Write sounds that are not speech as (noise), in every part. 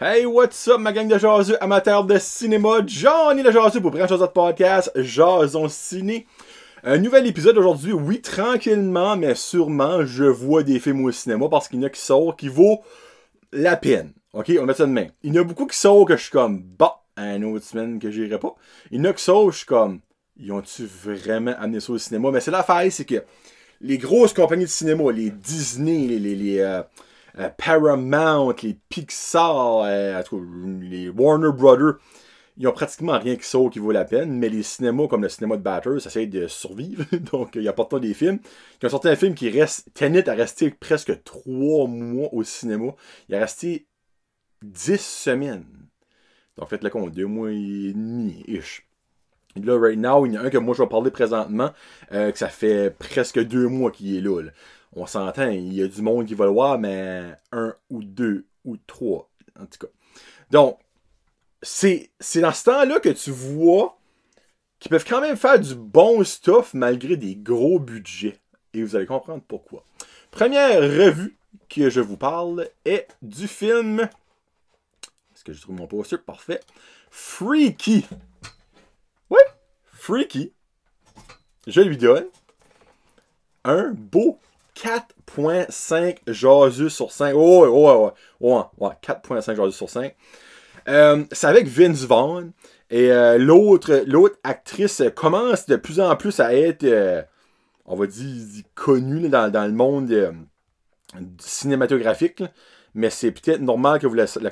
Hey, what's up ma gang de jaseux amateur de cinéma, Johnny de jaseux pour prendre de Podcast, Jason Ciné. Un nouvel épisode aujourd'hui, oui, tranquillement, mais sûrement, je vois des films au cinéma parce qu'il y en a qui sortent qui vaut la peine. Ok, on met ça de main. Il y en a beaucoup qui sortent que je suis comme, bah, un autre semaine que j'irai pas. Il y en a qui sortent, je suis comme, ils ont-tu vraiment amené ça au cinéma? Mais c'est l'affaire, c'est que les grosses compagnies de cinéma, les Disney, les, euh, euh, Paramount, les Pixar, euh, les Warner Brothers, ils ont pratiquement rien qui saute qui vaut la peine, mais les cinémas, comme le cinéma de Batters, essayent de survivre, (laughs) donc il y a pas tant des films. Ils ont sorti un film qui reste Tenet a resté presque trois mois au cinéma, il a resté dix semaines. Donc faites le compte, deux mois et demi Là, right now, il y en a un que moi je vais parler présentement, euh, que ça fait presque deux mois qu'il est là. là on s'entend, il y a du monde qui va le voir, mais un ou deux ou trois, en tout cas. Donc, c'est dans ce temps-là que tu vois qu'ils peuvent quand même faire du bon stuff malgré des gros budgets. Et vous allez comprendre pourquoi. Première revue que je vous parle est du film. Est-ce que je trouve mon posture Parfait. Freaky. Ouais, Freaky. Je lui donne un beau 4.5 Jésus sur 5. Oh, ouais oh, ouais, 4.5 Jésus sur 5. Euh, c'est avec Vince Vaughn. Et euh, l'autre, l'autre actrice commence de plus en plus à être, euh, on va dire, connue dans, le monde cinématographique. Mais c'est peut-être normal que vous la, la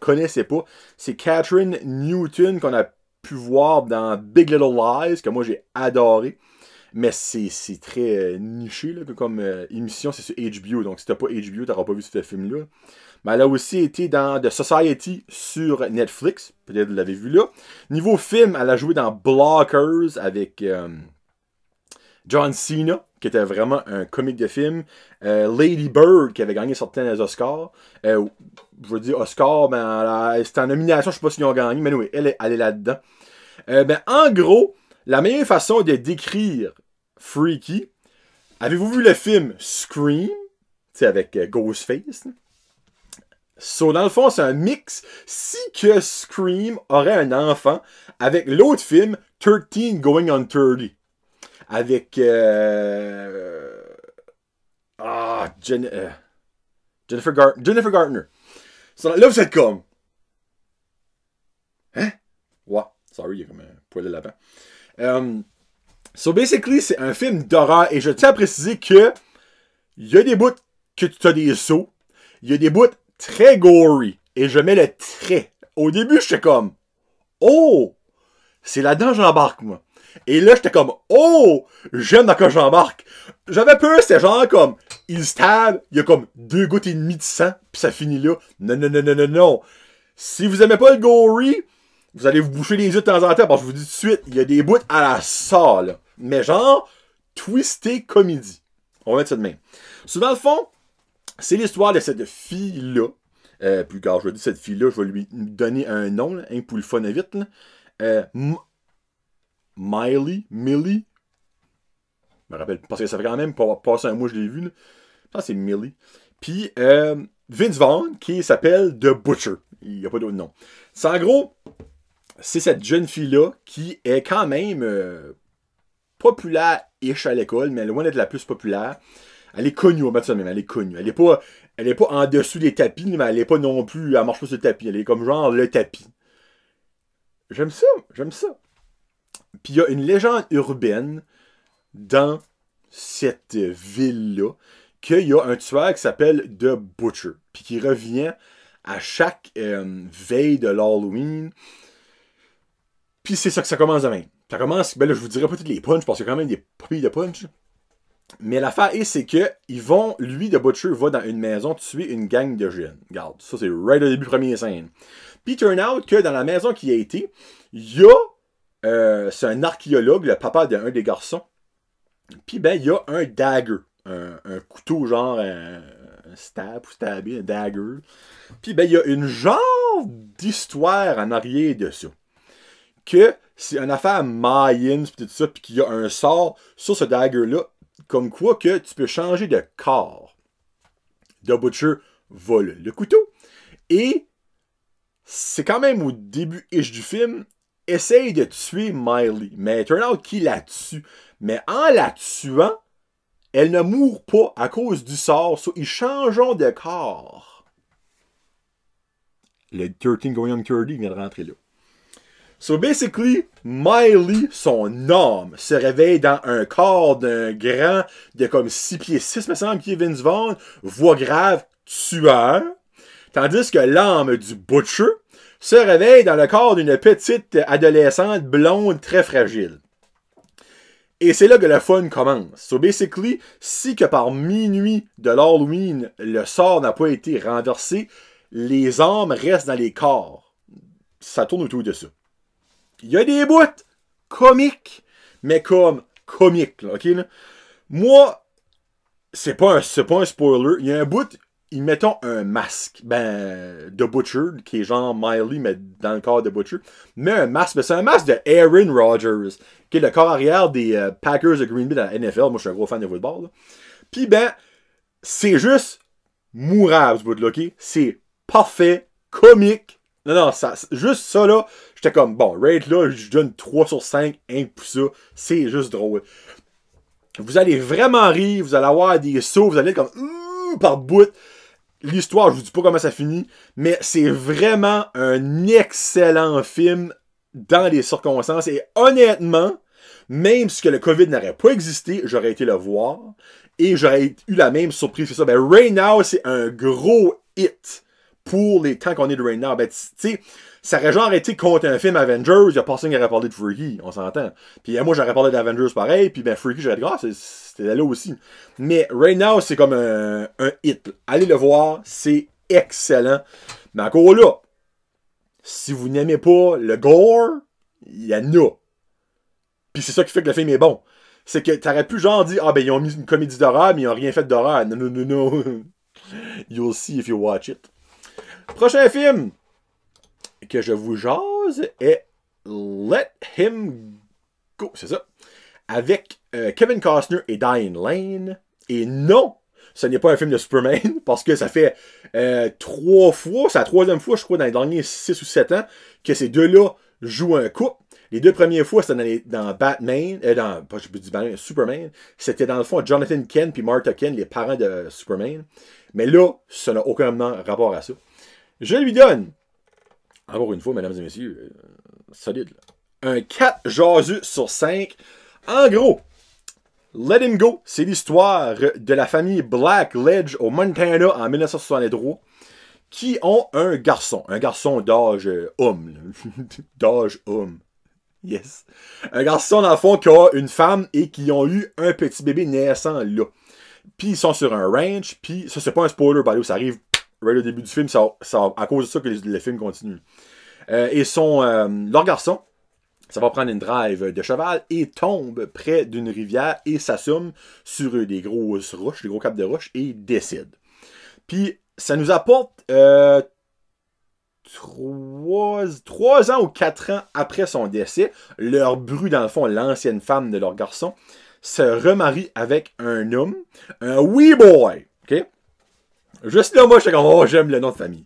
connaissez pas. C'est Catherine Newton qu'on a pu voir dans Big Little Lies, que moi j'ai adoré. Mais c'est très euh, niché comme euh, émission, c'est sur HBO. Donc si t'as pas HBO, t'auras pas vu ce film-là. Mais elle a aussi été dans The Society sur Netflix. Peut-être que vous l'avez vu là. Niveau film, elle a joué dans Blockers avec euh, John Cena, qui était vraiment un comique de film. Lady Bird, qui avait gagné certaines Oscars. je veux dire Oscar, ben, c'était en nomination, je sais pas s'ils ont gagné, mais oui, elle, elle, est là-dedans. ben, en gros, la meilleure façon de décrire Freaky, avez-vous vu le film Scream, c'est avec euh, Ghostface? So, dans le fond, c'est un mix. Si que Scream aurait un enfant avec l'autre film, 13 Going on 30. Avec. Euh, ah, euh, Jennifer, Gar... Jennifer Gartner. là, vous êtes comme. Hein? Ouais, sorry, il y a comme un poil de lapin. Euh, so basically, c'est un film d'horreur et je tiens à préciser que il y a des bouts que tu as des sauts, il y a des bouts très gory et je mets le trait. Au début, j'étais comme "Oh, c'est là-dedans j'embarque moi." Et là, j'étais comme "Oh, j'aime dans quoi j'embarque." J'avais peur, c'est genre comme il stab, il y a comme deux gouttes et demie de sang, puis ça finit là. Non non non non non non. Si vous aimez pas le gory, vous allez vous boucher les yeux de temps en temps, parce que je vous dis tout de suite, il y a des bouts à la salle. Mais genre, twisté comédie. On va mettre ça de même. Souvent, le fond, c'est l'histoire de cette fille-là. Euh, plus puis quand je dis cette fille-là, je vais lui donner un nom, un hein, vite. Euh, Miley, Millie. Je me rappelle, parce que ça fait quand même passer un mois, je l'ai vu. Là. Je pense que c'est Millie. Puis euh, Vince Vaughn, qui s'appelle The Butcher. Il n'y a pas d'autre nom. C'est en gros, c'est cette jeune fille-là qui est quand même euh, populaire-ish à l'école, mais loin d'être la plus populaire. Elle est connue au ça même, elle est connue. Elle est pas, elle est pas en dessous des tapis, mais elle est pas non plus, elle marche pas sur le tapis. Elle est comme genre le tapis. J'aime ça, j'aime ça. Puis il y a une légende urbaine dans cette ville-là qu'il y a un tueur qui s'appelle The Butcher, puis qui revient à chaque euh, veille de l'Halloween puis c'est ça que ça commence demain. Ça commence, ben je vous dirais pas toutes les punches, parce qu'il y a quand même des papilles de punch. Mais l'affaire est, c'est que ils vont, lui, de Butcher, va dans une maison tuer une gang de jeunes. Regarde, ça c'est right au début première scène. Puis turn out que dans la maison qu'il a été, il y a, euh, c'est un archéologue, le papa d'un des garçons. Puis ben, il y a un dagger, un, couteau genre un, stab ou stabé, un dagger. Puis ben, il y a une genre d'histoire en arrière de que c'est une affaire Mayans puis tout ça, puis qu'il y a un sort sur ce dagger-là, comme quoi que tu peux changer de corps. The Butcher vole le couteau. Et c'est quand même au début-ish du film, essaye de tuer Miley, mais Turnout qui la tue. Mais en la tuant, elle ne mourra pas à cause du sort, ils changeront de corps. Le 13 Going on 30 vient de rentrer là. So basically, Miley, son âme, se réveille dans un corps d'un grand de comme 6 pieds 6, me semble, qui est Vince Vaughn, voix grave, tueur. Tandis que l'âme du Butcher se réveille dans le corps d'une petite adolescente blonde très fragile. Et c'est là que le fun commence. So basically, si que par minuit de l'Halloween, le sort n'a pas été renversé, les âmes restent dans les corps. Ça tourne autour de ça il y a des bouts comiques, mais comme comiques, OK? Moi, c'est pas, un, pas un spoiler. Il y a un bout, ils mettons un masque, ben, de Butcher, qui est genre Miley, mais dans le corps de Butcher. Mais un masque, mais c'est un masque de Aaron Rodgers, qui est le corps arrière des euh, Packers de Green Bay dans la NFL. Moi, je suis un gros fan de football, là. Puis, ben, c'est juste mourable, ce bout-là, OK? C'est parfait, comique, non, non, juste ça, là, j'étais comme, bon, rate là, je donne 3 sur 5, 1 pour ça. C'est juste drôle. Vous allez vraiment rire, vous allez avoir des sauts, vous allez être comme, hum, par bout. L'histoire, je vous dis pas comment ça finit, mais c'est vraiment un excellent film dans les circonstances. Et honnêtement, même si le COVID n'aurait pas existé, j'aurais été le voir et j'aurais eu la même surprise que ça. Ben, Right Now, c'est un gros hit pour les temps qu'on est de right now. Ben, tu sais, ça aurait genre été contre un film Avengers, il y a personne qui aurait parlé de Freaky, on s'entend. Puis eh, moi, j'aurais parlé d'Avengers pareil, puis ben Freaky, j'aurais dit, ah, c'était là aussi. Mais right now, c'est comme un, hit. Allez le voir, c'est excellent. Mais encore là, si vous n'aimez pas le gore, il y en a. Puis c'est ça qui fait que le film est bon. C'est que t'aurais pu genre dire, ah ben ils ont mis une comédie d'horreur, mais ils ont rien fait d'horreur. Non, non, non, non. (laughs) You'll see if you watch it. Prochain film que je vous jase est Let Him Go. C'est ça. Avec euh, Kevin Costner et Diane Lane. Et non, ce n'est pas un film de Superman, (laughs) parce que ça fait euh, trois fois, c'est la troisième fois, je crois, dans les derniers six ou sept ans, que ces deux-là jouent un couple. Les deux premières fois, c'était dans, Batman, euh, dans, Superman. C'était dans le fond Jonathan Kent puis Martha Kent, les parents de Superman. Mais là, ça n'a aucun rapport à ça. Je lui donne, encore une fois, mesdames et messieurs, euh, solide, un 4 jasu sur 5. En gros, Let Him Go, c'est l'histoire de la famille Black Ledge au Montana en 1963 qui ont un garçon, un garçon d'âge euh, homme, (laughs) d'âge homme. Yes. Un garçon, dans le fond, qui a une femme et qui ont eu un petit bébé naissant là. Puis ils sont sur un ranch, puis ça, c'est pas un spoiler, by ça arrive right au début du film, ça, à cause de ça que le film continue. Euh, et euh, leur garçon, ça va prendre une drive de cheval et tombe près d'une rivière et s'assume sur des grosses roches, des gros caps de roches et décide. Puis ça nous apporte euh, trois, trois, ans ou quatre ans après son décès, leur bru, dans le fond, l'ancienne femme de leur garçon, se remarie avec un homme, un wee boy. ok? Juste là, moi, j'étais comme, oh, j'aime le nom de famille.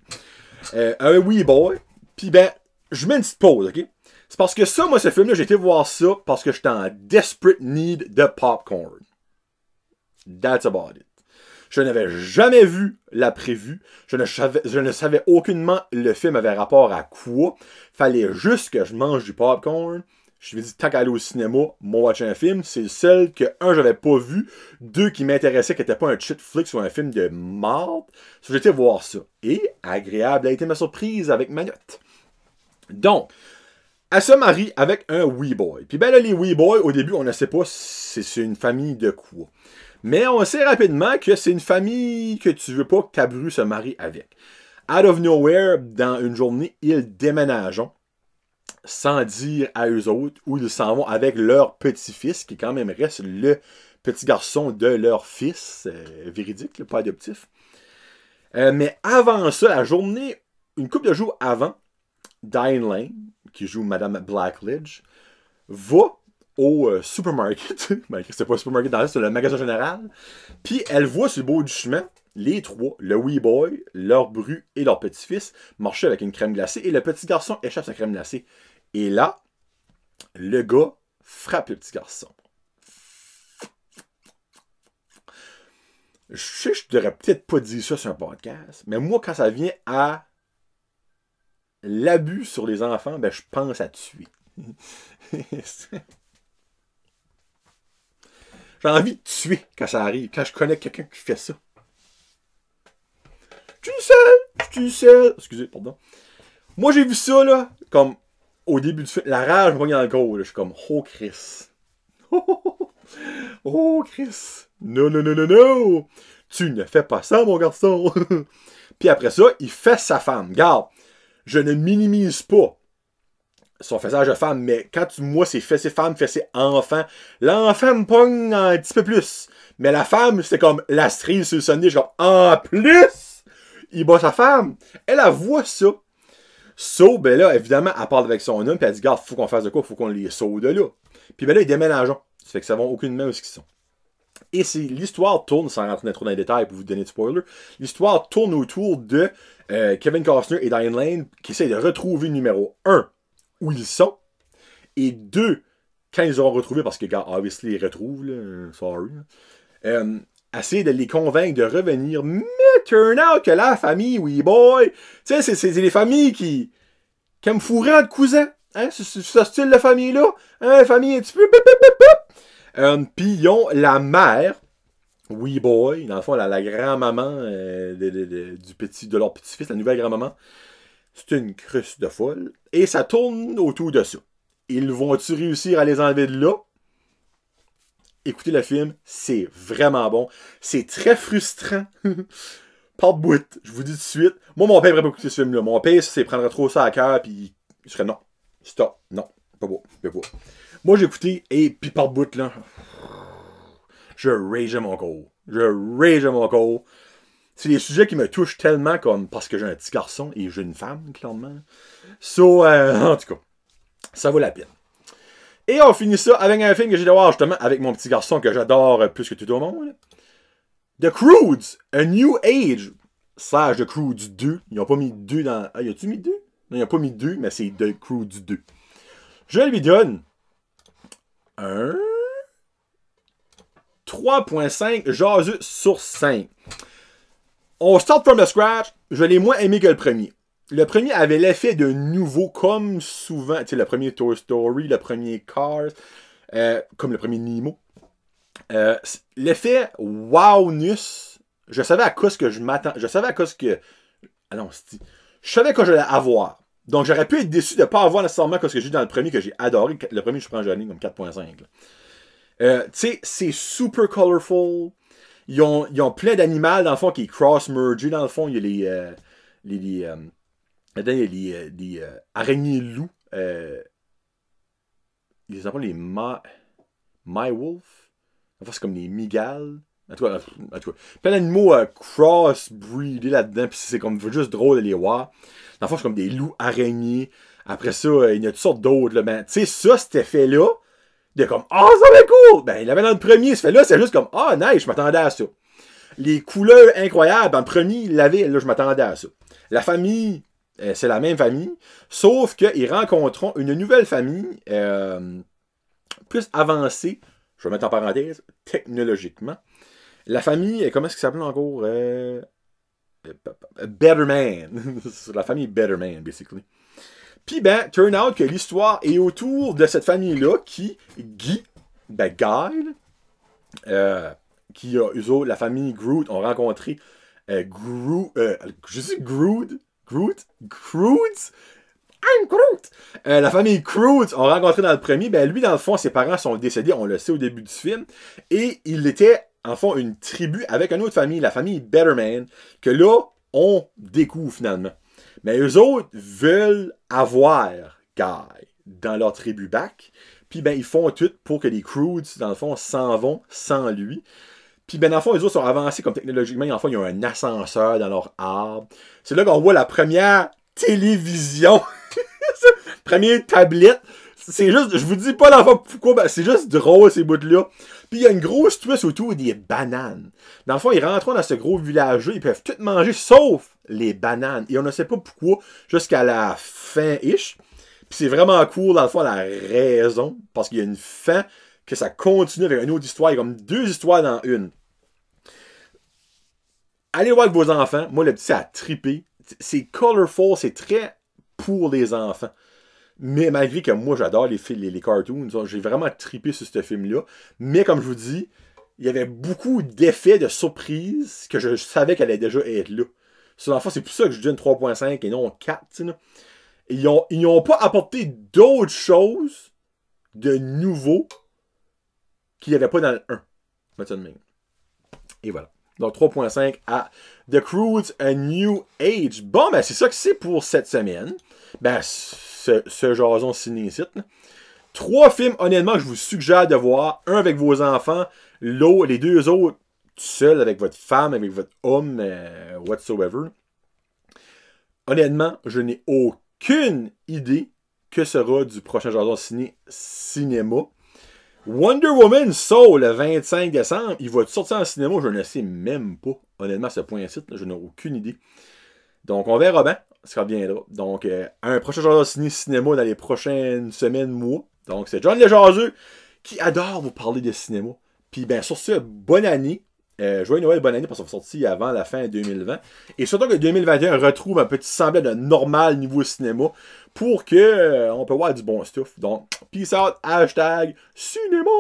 Euh, un wee Boy. Puis ben, je mets une petite pause, ok? C'est parce que ça, moi, ce film-là, j'ai été voir ça parce que j'étais en desperate need de popcorn. That's about it. Je n'avais jamais vu la prévue. Je ne, je ne savais aucunement le film avait rapport à quoi. Fallait juste que je mange du popcorn je ai dit, tant qu'à aller au cinéma, moi, watcher un film, c'est le seul que, un, j'avais pas vu, deux, qui m'intéressait, qui n'était pas un shit flick ou un film de marde. j'étais voir ça. Et, agréable a été ma surprise avec note. Donc, elle se marie avec un Wee Boy. Puis ben là, les Wee boy, au début, on ne sait pas si c'est une famille de quoi. Mais on sait rapidement que c'est une famille que tu veux pas que ta bru se marie avec. Out of nowhere, dans une journée, ils déménagent sans dire à eux autres où ils s'en vont avec leur petit-fils, qui quand même reste le petit garçon de leur fils, euh, véridique, pas adoptif. Euh, mais avant ça, la journée, une couple de jours avant, Diane Lane, qui joue Madame Blackledge, va au euh, supermarket. (laughs) Ben, c'est pas le supermarket c'est le magasin général. Puis elle voit sur le bout du chemin les trois, le wee boy, leur bru et leur petit-fils, marcher avec une crème glacée et le petit garçon échappe sa crème glacée. Et là, le gars frappe le petit garçon. Je sais, je devrais peut-être pas dire ça sur un podcast, mais moi, quand ça vient à l'abus sur les enfants, ben, je pense à tuer. (laughs) J'ai envie de tuer quand ça arrive, quand je connais quelqu'un qui fait ça. Tu sais, tu sais, excusez, pardon. Moi, j'ai vu ça, là, comme au début du film, la rage me pogne dans le gros. Je suis comme, oh Chris. (laughs) oh Chris. Non, non, non, non, non. Tu ne fais pas ça, mon garçon. (laughs) Puis après ça, il fait sa femme. Garde, je ne minimise pas son faisage de femme, mais quand tu, moi, c'est fait ses femmes, fait ses enfants, l'enfant me pogne un petit peu plus. Mais la femme, c'est comme la cerise sur le sonnet. Je suis en plus, il bat sa femme. Elle, a voit ça. So, ben là, évidemment, elle parle avec son homme, puis elle dit, garde, faut qu'on fasse de quoi, faut qu'on les sauve de là. Puis ben là, ils déménagent. Ça fait que ça va main où ils sont. Et si l'histoire tourne, sans rentrer trop dans les détails pour vous donner de spoiler, l'histoire tourne autour de euh, Kevin Costner et Diane Lane qui essayent de retrouver numéro 1 où ils sont, et 2 quand ils auront retrouvé, parce que, gars, obviously, ils retrouvent, là, sorry, euh, essayer de les convaincre de revenir, mais turn out que la famille, oui boy, tu sais, c'est des familles qui, qui me de cousins, hein, ce, ce style de famille-là, hein, famille un petit peu, euh, puis ils ont la mère, oui boy, dans le fond, la, grand-maman euh, de, du petit, de leur petit-fils, la nouvelle grand-maman, c'est une crusse de folle, et ça tourne autour de ça. Ils vont-tu réussir à les enlever de là? écoutez le film, c'est vraiment bon. C'est très frustrant. (laughs) Par bout, je vous dis tout de suite. Moi, mon père va pas écouter ce film-là. Mon père, c'est prendre trop ça à cœur, puis il serait non, stop, non, pas beau, pas beau. Moi, j'ai écouté, et puis par bout, là, je rageais mon corps. Je rageais mon corps. C'est des sujets qui me touchent tellement, comme parce que j'ai un petit garçon et j'ai une femme, clairement. So, euh, (laughs) en tout cas, ça vaut la peine. Et on finit ça avec un film que j'ai dû voir justement avec mon petit garçon que j'adore euh, plus que tout au monde. The Croods, A New Age. Sage The Croods 2. Ils n'ont pas mis 2 dans. Ah, y a-tu mis 2 Non, ils n'ont pas mis 2, mais c'est The Croods 2. Je lui donne 1 3.5 JASU sur 5. On start from the scratch. Je l'ai moins aimé que le premier le premier avait l'effet de nouveau, comme souvent. Tu sais, le premier Toy Story, le premier Cars, euh, comme le premier Nemo. Euh, l'effet wowness, je savais à quoi ce que je m'attends. Je savais à quoi ce que. Ah non, Je savais quoi j'allais avoir. Donc j'aurais pu être déçu de ne pas avoir nécessairement ce que j'ai dans le premier que j'ai adoré. Le premier, je prends Johnny comme 4.5. Euh, tu sais, c'est super colorful. Ils ont, plein d'animaux dans le fond qui est cross merged. dans le fond. Il y a les, euh, les Là-dedans, il y a des euh, euh, araignées loups. ils euh, appellent les ma... My Wolf. Enfin, c'est comme des migales. En tout cas, en plein d'animaux cross crossbreedés là-dedans. Puis c'est comme juste drôle de les voir. Dans fait, c'est comme des loups araignées. Après ça, il y a toutes sortes d'autres. Mais ben, tu sais, ça, cet effet-là, de comme Ah, oh, ça va cool! Ben, il avait dans le premier, ce fait-là, c'est juste comme Ah, oh, nice, je m'attendais à ça. Les couleurs incroyables, en premier, il l'avait, là, je m'attendais à ça. La famille euh, c'est la même famille. Sauf qu'ils rencontreront une nouvelle famille euh, plus avancée, je vais mettre en parenthèse, technologiquement. La famille, euh, comment est-ce qu'il s'appelle encore Betterman. (laughs) la famille Betterman, basically. Puis ben, turn out que l'histoire est autour de cette famille-là qui, Guy, ben Guy, qui a, la famille Groot, ont rencontré Groot, je dis Groot, Groot? I'm euh, la famille Groot, on rencontré dans le premier, ben lui, dans le fond, ses parents sont décédés, on le sait au début du film, et il était, en fond, une tribu avec une autre famille, la famille Betterman, que là, on découvre finalement. Mais eux autres veulent avoir Guy dans leur tribu back, puis ben, ils font tout pour que les Croods, dans le fond, s'en vont sans lui. Puis ben, en les autres sont avancés comme technologiquement. et fait, ils ont un ascenseur dans leur arbre. C'est là qu'on voit la première télévision. (laughs) première tablette. C'est juste, je vous dis pas fois pourquoi, ben, c'est juste drôle ces bouts-là. Puis il y a une grosse twist autour des bananes. Dans le fond, ils rentrent dans ce gros village-là, ils peuvent tout manger sauf les bananes. Et on ne sait pas pourquoi jusqu'à la fin-ish. Puis c'est vraiment cool, dans le fond, la raison, parce qu'il y a une fin que ça continue avec une autre histoire. Il y a comme deux histoires dans une allez voir vos enfants. Moi, le petit, ça a trippé. C'est colorful, c'est très pour les enfants. Mais malgré que moi, j'adore les, les cartoons, j'ai vraiment trippé sur ce film-là. Mais comme je vous dis, il y avait beaucoup d'effets de surprise que je savais qu'elle allait déjà être là. Sur l'enfant, c'est pour ça que je donne 3.5 et non 4. Ils n'ont ont pas apporté d'autres choses de nouveau qu'il n'y avait pas dans le 1. Et voilà. Donc 3.5 à The Crudes A New Age. Bon, ben c'est ça que c'est pour cette semaine. Ben, ce, ce jason cinécite. Trois films, honnêtement, je vous suggère de voir. Un avec vos enfants, les deux autres seul avec votre femme, avec votre homme, euh, whatsoever. Honnêtement, je n'ai aucune idée que sera du prochain Jason Ciné Cinéma. Wonder Woman Soul, le 25 décembre. Il va sortir en cinéma? Je ne sais même pas. Honnêtement, ce point-ci, je n'ai aucune idée. Donc, on verra bien ce reviendra. Donc, euh, un prochain genre de cinéma dans les prochaines semaines, mois. Donc, c'est John eux qui adore vous parler de cinéma. Puis, bien, sur ce, bonne année. Euh, Joyeux Noël, bonne année, parce qu'on sortie avant la fin 2020. Et surtout que 2021 retrouve un petit semblant de normal niveau cinéma pour que euh, on peut voir du bon stuff. Donc, peace out, hashtag cinéma!